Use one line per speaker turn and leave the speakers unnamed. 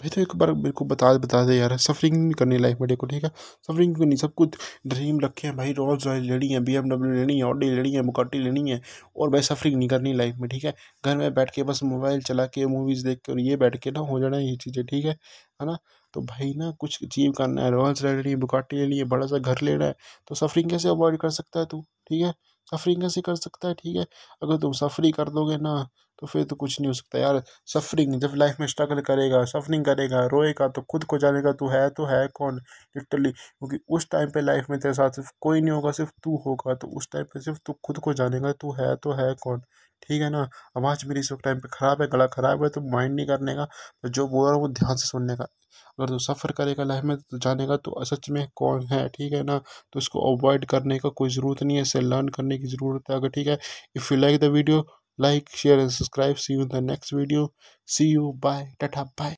भाई तो एक बार मेरे को बता बता दे यार सफरिंग नहीं करनी लाइफ में देखो ठीक है सफरिंग करनी सब कुछ ड्रीम रखे हैं भाई रोल्स रॉयल लेनी है बी एमडब्ल्यू लेनी है ऑडी लेनी है मुकाटी लेनी है और भाई सफरिंग नहीं करनी लाइफ में ठीक है घर में बैठ के बस मोबाइल चला के मूवीज़ देख के और ये बैठ के ना हो जाना ये चीज़ें ठीक है है ना तो भाई ना कुछ अचीव करना है रोल्स रॉयल लेनी है मुकाटी लेनी है बड़ा सा घर लेना है तो सफरिंग कैसे अवॉइड कर सकता है तू ठीक है सफरिंग कैसे कर सकता है ठीक है अगर तुम सफरी कर दोगे ना तो फिर तो कुछ नहीं हो सकता यार सफरिंग जब लाइफ में स्ट्रगल करेगा सफरिंग करेगा रोएगा तो खुद को जानेगा तू है तो है कौन लिटरली क्योंकि उस टाइम पे लाइफ में तेरे साथ सिर्फ कोई नहीं होगा सिर्फ तू होगा तो उस टाइम पे सिर्फ तू खुद को जानेगा तू है तो है कौन ठीक है ना आवाज़ मेरी इस टाइम पे ख़राब है गला ख़राब है तो माइंड नहीं करने का तो जो बोल रहा हूँ वो ध्यान से सुनने का अगर तू तो सफ़र करेगा लाइफ में तो जानेगा तो सच में कौन है ठीक है ना तो उसको अवॉइड करने का कोई ज़रूरत नहीं है इसे लर्न करने की ज़रूरत है अगर ठीक है if you like the video like share and subscribe see you in the next video see you bye tata bye